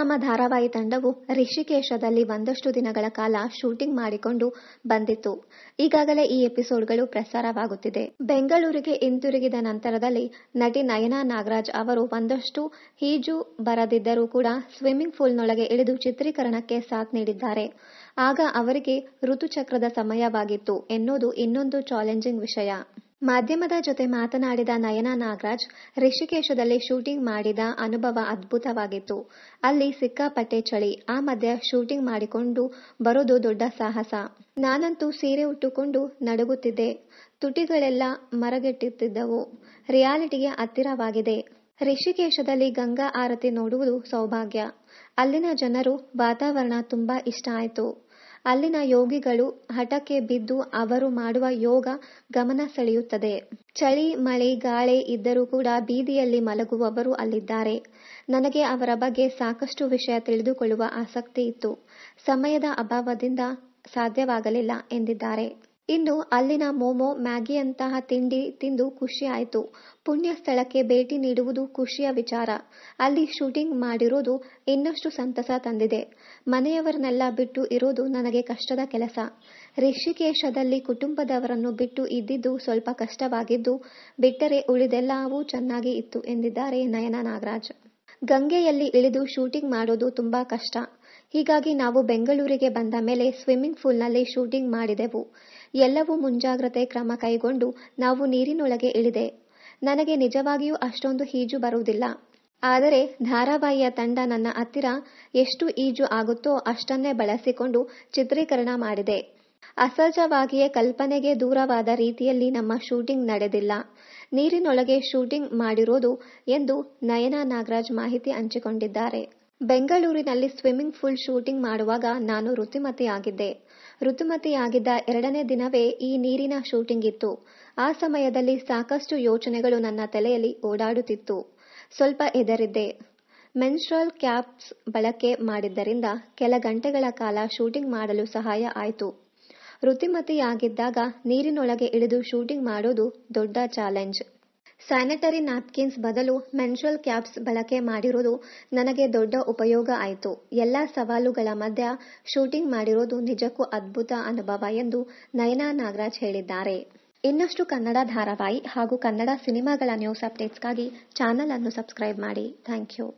ನಮ್ಮ ಧಾರಾವಾಹಿ ತಂಡವು ರಿಷಿಕೇಶದಲ್ಲಿ ಒಂದಷ್ಟು ದಿನಗಳ ಕಾಲ ಶೂಟಿಂಗ್ ಮಾಡಿಕೊಂಡು ಬಂದಿತ್ತು ಈಗಾಗಲೇ ಈ ಎಪಿಸೋಡ್ಗಳು ಪ್ರಸಾರವಾಗುತ್ತಿದೆ ಬೆಂಗಳೂರಿಗೆ ಹಿಂತಿರುಗಿದ ನಂತರದಲ್ಲಿ ನಟಿ ನಯನಾ ನಾಗರಾಜ್ ಅವರು ಒಂದಷ್ಟು ಈಜು ಬರದಿದ್ದರೂ ಕೂಡ ಸ್ವಿಮ್ಮಿಂಗ್ ಪೂಲ್ನೊಳಗೆ ಇಳಿದು ಚಿತ್ರೀಕರಣಕ್ಕೆ ಸಾಥ್ ನೀಡಿದ್ದಾರೆ ಆಗ ಅವರಿಗೆ ಋತುಚಕ್ರದ ಸಮಯವಾಗಿತ್ತು ಎನ್ನುವುದು ಇನ್ನೊಂದು ಚಾಲೆಂಜಿಂಗ್ ವಿಷಯ ಮಾಧ್ಯಮದ ಜೊತೆ ಮಾತನಾಡಿದ ನಯನ ನಾಗರಾಜ್ ರಿಷಿಕೇಶದಲ್ಲಿ ಶೂಟಿಂಗ್ ಮಾಡಿದ ಅನುಭವ ಅದ್ಭುತವಾಗಿತ್ತು ಅಲ್ಲಿ ಸಿಕ್ಕಾಪಟ್ಟೆ ಚಳಿ ಆ ಮಧ್ಯ ಶೂಟಿಂಗ್ ಮಾಡಿಕೊಂಡು ಬರೋದು ದೊಡ್ಡ ಸಾಹಸ ನಾನಂತೂ ಸೀರೆ ಉಟ್ಟುಕೊಂಡು ನಡುಗುತ್ತಿದ್ದೆ ತುಟಿಗಳೆಲ್ಲ ಮರಗೆಟ್ಟುತ್ತಿದ್ದವು ರಿಯಾಲಿಟಿಗೆ ಹತ್ತಿರವಾಗಿದೆ ಋಷಿಕೇಶದಲ್ಲಿ ಗಂಗಾ ಆರತಿ ನೋಡುವುದು ಸೌಭಾಗ್ಯ ಅಲ್ಲಿನ ಜನರು ವಾತಾವರಣ ತುಂಬಾ ಇಷ್ಟ ಆಯಿತು ಅಲ್ಲಿನ ಯೋಗಿಗಳು ಹಠಕ್ಕೆ ಬಿದ್ದು ಅವರು ಮಾಡುವ ಯೋಗ ಗಮನ ಸೆಳೆಯುತ್ತದೆ ಚಳಿ ಮಳೆ ಗಾಳಿ ಇದ್ದರೂ ಕೂಡ ಬೀದಿಯಲ್ಲಿ ಮಲಗುವವರು ಅಲ್ಲಿದ್ದಾರೆ ನನಗೆ ಅವರ ಬಗ್ಗೆ ಸಾಕಷ್ಟು ವಿಷಯ ತಿಳಿದುಕೊಳ್ಳುವ ಆಸಕ್ತಿ ಇತ್ತು ಸಮಯದ ಅಭಾವದಿಂದ ಸಾಧ್ಯವಾಗಲಿಲ್ಲ ಎಂದಿದ್ದಾರೆ ಇನ್ನು ಅಲ್ಲಿನ ಮೋಮೋ ಮ್ಯಾಗಿಯಂತಹ ತಿಂಡಿ ತಿಂದು ಖುಷಿ ಪುಣ್ಯ ಸ್ಥಳಕ್ಕೆ ಭೇಟಿ ನೀಡುವುದು ಖುಷಿಯ ವಿಚಾರ ಅಲ್ಲಿ ಶೂಟಿಂಗ್ ಮಾಡಿರೋದು ಇನ್ನಷ್ಟು ಸಂತಸ ತಂದಿದೆ ಮನೆಯವರನ್ನೆಲ್ಲ ಬಿಟ್ಟು ಇರೋದು ನನಗೆ ಕಷ್ಟದ ಕೆಲಸ ಋಷಿಕೇಶದಲ್ಲಿ ಕುಟುಂಬದವರನ್ನು ಬಿಟ್ಟು ಇದ್ದಿದ್ದು ಸ್ವಲ್ಪ ಕಷ್ಟವಾಗಿದ್ದು ಬಿಟ್ಟರೆ ಉಳಿದೆಲ್ಲವೂ ಚೆನ್ನಾಗಿ ಇತ್ತು ಎಂದಿದ್ದಾರೆ ನಯನ ನಾಗರಾಜ್ ಗಂಗೆಯಲ್ಲಿ ಇಳಿದು ಶೂಟಿಂಗ್ ಮಾಡೋದು ತುಂಬಾ ಕಷ್ಟ ಹೀಗಾಗಿ ನಾವು ಬೆಂಗಳೂರಿಗೆ ಬಂದ ಮೇಲೆ ಸ್ವಿಮ್ಮಿಂಗ್ ಪೂಲ್ನಲ್ಲಿ ಶೂಟಿಂಗ್ ಮಾಡಿದೆವು ಎಲ್ಲವೂ ಮುಂಜಾಗ್ರತೆ ಕ್ರಮ ಕೈಗೊಂಡು ನಾವು ನೀರಿನೊಳಗೆ ಇಳಿದೆ ನನಗೆ ನಿಜವಾಗಿಯೂ ಅಷ್ಟೊಂದು ಈಜು ಬರುವುದಿಲ್ಲ ಆದರೆ ಧಾರಾವಾಹಿಯ ತಂಡ ನನ್ನ ಹತ್ತಿರ ಎಷ್ಟು ಈಜು ಆಗುತ್ತೋ ಅಷ್ಟನ್ನೇ ಬಳಸಿಕೊಂಡು ಚಿತ್ರೀಕರಣ ಮಾಡಿದೆ ಅಸಹಜವಾಗಿಯೇ ಕಲ್ಪನೆಗೆ ದೂರವಾದ ರೀತಿಯಲ್ಲಿ ನಮ್ಮ ಶೂಟಿಂಗ್ ನಡೆದಿಲ್ಲ ನೀರಿನೊಳಗೆ ಶೂಟಿಂಗ್ ಮಾಡಿರೋದು ಎಂದು ನಯನ ನಾಗರಾಜ್ ಮಾಹಿತಿ ಹಂಚಿಕೊಂಡಿದ್ದಾರೆ ಬೆಂಗಳೂರಿನಲ್ಲಿ ಸ್ವಿಮ್ಮಿಂಗ್ ಪೂಲ್ ಶೂಟಿಂಗ್ ಮಾಡುವಾಗ ನಾನು ಋತುಮತಿಯಾಗಿದ್ದೆ ಋತುಮತಿಯಾಗಿದ್ದ ಎರಡನೇ ದಿನವೇ ಈ ನೀರಿನ ಶೂಟಿಂಗ್ ಇತ್ತು ಆ ಸಮಯದಲ್ಲಿ ಸಾಕಷ್ಟು ಯೋಚನೆಗಳು ನನ್ನ ತಲೆಯಲ್ಲಿ ಓಡಾಡುತ್ತಿತ್ತು ಸ್ವಲ್ಪ ಎದರಿದ್ದೆ ಮೆನ್ಸ್ಟ್ರಲ್ ಕ್ಯಾಪ್ಸ್ ಬಳಕೆ ಮಾಡಿದ್ದರಿಂದ ಕೆಲ ಗಂಟೆಗಳ ಕಾಲ ಶೂಟಿಂಗ್ ಮಾಡಲು ಸಹಾಯ ಆಯಿತು ಋತುಮತಿಯಾಗಿದ್ದಾಗ ನೀರಿನೊಳಗೆ ಇಳಿದು ಶೂಟಿಂಗ್ ಮಾಡೋದು ದೊಡ್ಡ ಚಾಲೆಂಜ್ ಸ್ಯಾನಿಟರಿ ನ್ಯಾಪ್ಕಿನ್ಸ್ ಬದಲು ಮೆನ್ಷುಯಲ್ ಕ್ಯಾಪ್ಸ್ ಬಳಕೆ ಮಾಡಿರೋದು ನನಗೆ ದೊಡ್ಡ ಉಪಯೋಗ ಆಯಿತು ಎಲ್ಲ ಸವಾಲುಗಳ ಮಧ್ಯ ಶೂಟಿಂಗ್ ಮಾಡಿರೋದು ನಿಜಕ್ಕೂ ಅದ್ಭುತ ಅನುಭವ ಎಂದು ನಯನಾ ನಾಗರಾಜ್ ಹೇಳಿದ್ದಾರೆ ಇನ್ನಷ್ಟು ಕನ್ನಡ ಧಾರಾವಾಹಿ ಹಾಗೂ ಕನ್ನಡ ಸಿನಿಮಾಗಳ ನ್ಯೂಸ್ ಅಪ್ಡೇಟ್ಸ್ಗಾಗಿ ಚಾನಲ್ ಅನ್ನು ಸಬ್ಸ್ಕ್ರೈಬ್ ಮಾಡಿ ಥ್ಯಾಂಕ್ ಯು